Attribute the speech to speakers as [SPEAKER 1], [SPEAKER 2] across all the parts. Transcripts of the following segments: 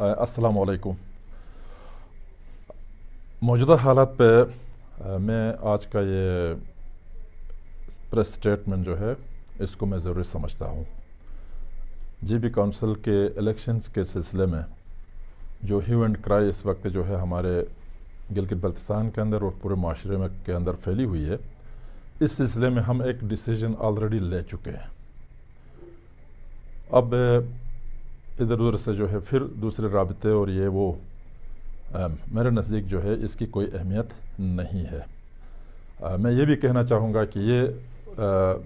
[SPEAKER 1] السلام علیکم موجودہ حالات پہ میں آج کا یہ پریس اسٹیٹمنٹ جو ہے اس کو میں ضروری سمجھتا ہوں جی بی کانسل کے الیکشنز کے سلسلے میں جو ہیو اینڈ کرائی اس وقت جو ہے ہمارے گلگت بلتستان کے اندر اور پورے معاشرے میں کے اندر پھیلی ہوئی ہے اس سلسلے میں ہم ایک ڈیسیجن آلریڈی لے چکے ہیں اب ادھر ادھر سے جو ہے پھر دوسرے رابطے اور یہ وہ میرے نزدیک جو ہے اس کی کوئی اہمیت نہیں ہے میں یہ بھی کہنا چاہوں گا کہ یہ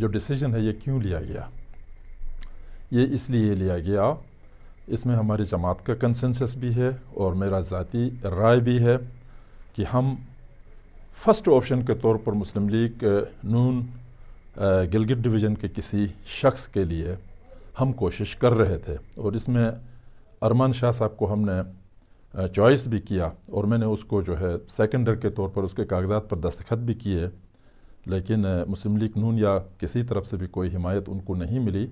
[SPEAKER 1] جو ڈیسیجن ہے یہ کیوں لیا گیا یہ اس لیے لیا گیا اس میں ہماری جماعت کا کنسنسس بھی ہے اور میرا ذاتی رائے بھی ہے کہ ہم فسٹ آپشن کے طور پر مسلم لیگ نون گلگت ڈویژن کے کسی شخص کے لیے ہم کوشش کر رہے تھے اور اس میں ارمان شاہ صاحب کو ہم نے چوائس بھی کیا اور میں نے اس کو جو ہے سیکنڈر کے طور پر اس کے کاغذات پر دستخط بھی کیے لیکن مسلم لیگ نون یا کسی طرف سے بھی کوئی حمایت ان کو نہیں ملی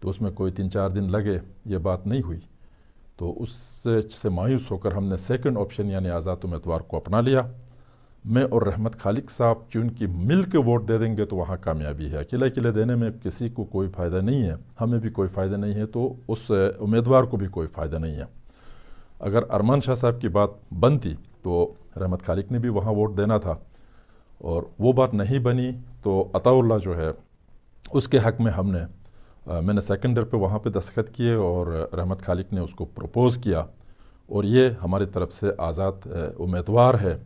[SPEAKER 1] تو اس میں کوئی تین چار دن لگے یہ بات نہیں ہوئی تو اس سے مایوس ہو کر ہم نے سیکنڈ آپشن یعنی آزاد امیدوار کو اپنا لیا میں اور رحمت خالق صاحب چونکہ کی مل کے ووٹ دے دیں گے تو وہاں کامیابی ہے اکیلے اکیلے دینے میں کسی کو کوئی فائدہ نہیں ہے ہمیں بھی کوئی فائدہ نہیں ہے تو اس امیدوار کو بھی کوئی فائدہ نہیں ہے اگر ارمان شاہ صاحب کی بات بنتی تو رحمت خالق نے بھی وہاں ووٹ دینا تھا اور وہ بات نہیں بنی تو عطا اللہ جو ہے اس کے حق میں ہم نے میں نے سیکنڈر پہ وہاں پہ دستخط کیے اور رحمت خالق نے اس کو پروپوز کیا اور یہ ہماری طرف سے آزاد امیدوار ہے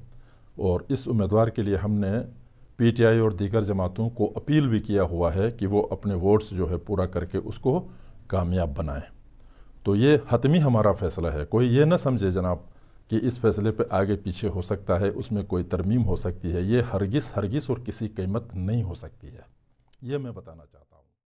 [SPEAKER 1] اور اس امیدوار کے لیے ہم نے پی ٹی آئی اور دیگر جماعتوں کو اپیل بھی کیا ہوا ہے کہ وہ اپنے ووٹس جو ہے پورا کر کے اس کو کامیاب بنائیں تو یہ حتمی ہمارا فیصلہ ہے کوئی یہ نہ سمجھے جناب کہ اس فیصلے پہ آگے پیچھے ہو سکتا ہے اس میں کوئی ترمیم ہو سکتی ہے یہ ہرگز ہرگز اور کسی قیمت نہیں ہو سکتی ہے یہ میں بتانا چاہتا ہوں